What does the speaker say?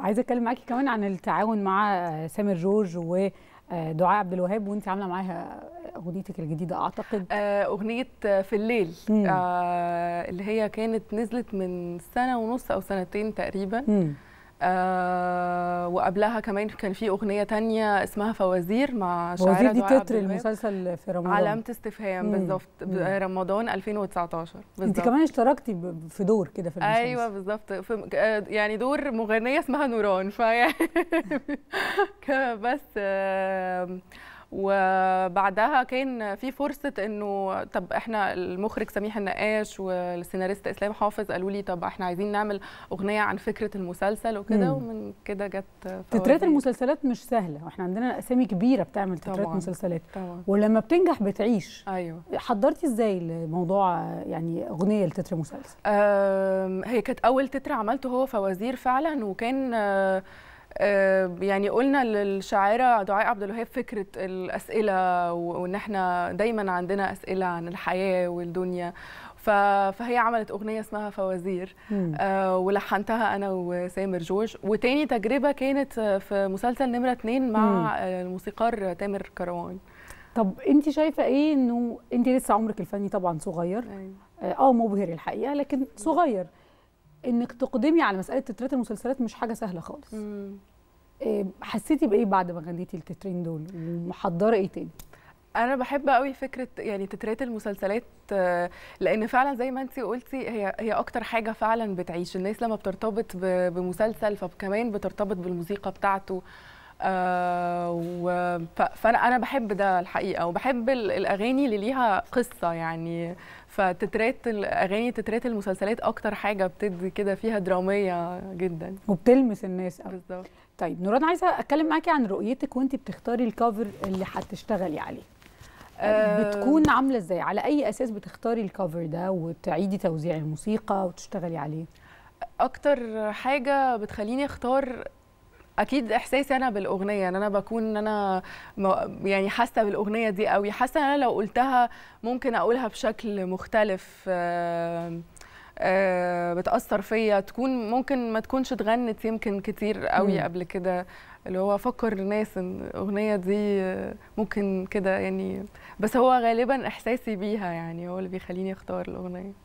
عايزه اتكلم معاكي كمان عن التعاون مع سامر جورج و آه، دعاء عبد الوهاب وانت عامله معاها اغنيتك الجديده اعتقد آه، اغنيه في الليل مم. آه اللي هي كانت نزلت من سنه ونص او سنتين تقريبا مم. آه وقبلها كمان كان في اغنيه تانية اسمها فوازير مع فوازير دي تتر المسلسل في رمضان علامه استفهام بالظبط رمضان 2019 بالظبط انت كمان اشتركتي في دور كده في المسلسل ايوه بالظبط آه، يعني دور مغنيه اسمها نوران فيعني بس آه وبعدها كان في فرصه انه طب احنا المخرج سميح النقاش والسيناريست اسلام حافظ قالوا لي طب احنا عايزين نعمل اغنيه عن فكره المسلسل وكده ومن كده جت تترات المسلسلات مش سهله واحنا عندنا اسامي كبيره بتعمل تترات مسلسلات طبعًا. ولما بتنجح بتعيش ايوه حضرتي ازاي لموضوع يعني اغنيه لتتر مسلسل هي كانت اول تتر عملته هو فوازير فعلا وكان آه، يعني قلنا للشاعره دعاء عبد الوهاب فكره الاسئله وان احنا دايما عندنا اسئله عن الحياه والدنيا فهي عملت اغنيه اسمها فوازير آه، ولحنتها انا وسامر جورج وتاني تجربه كانت في مسلسل نمره اتنين مع الموسيقار تامر كروان طب انت شايفه ايه انه انت لسه عمرك الفني طبعا صغير أيوة. آه،, اه مبهر الحقيقه لكن صغير انك تقدمي على مساله تترات المسلسلات مش حاجه سهله خالص مم. آه، حسيتي بايه بعد ما غنيتي التترين دول ومحضره ايه تاني انا بحب قوي فكره يعني تترات المسلسلات آه، لان فعلا زي ما انت قلتي هي هي اكتر حاجه فعلا بتعيش الناس لما بترتبط بمسلسل فكمان بترتبط بالموسيقى بتاعته آه، فانا انا بحب ده الحقيقه وبحب الاغاني اللي ليها قصه يعني فتترات الاغاني تترات المسلسلات اكتر حاجه بتدي كده فيها دراميه جدا وبتلمس الناس قوي بالظبط طيب نوران عايزه اتكلم معاكي عن رؤيتك وانت بتختاري الكفر اللي هتشتغلي عليه آه، آه، بتكون عامله ازاي على اي اساس بتختاري الكفر ده وتعيدي توزيع الموسيقى وتشتغلي عليه اكتر حاجه بتخليني اختار اكيد احساسي انا بالاغنيه ان انا بكون ان انا يعني حاسه بالاغنيه دي قوي حاسه ان انا لو قلتها ممكن اقولها بشكل مختلف بتاثر فيا تكون ممكن ما تكونش اتغنت يمكن كتير قوي قبل كده اللي هو فكر الناس ان الاغنيه دي ممكن كده يعني بس هو غالبا احساسي بيها يعني هو اللي بيخليني اختار الاغنيه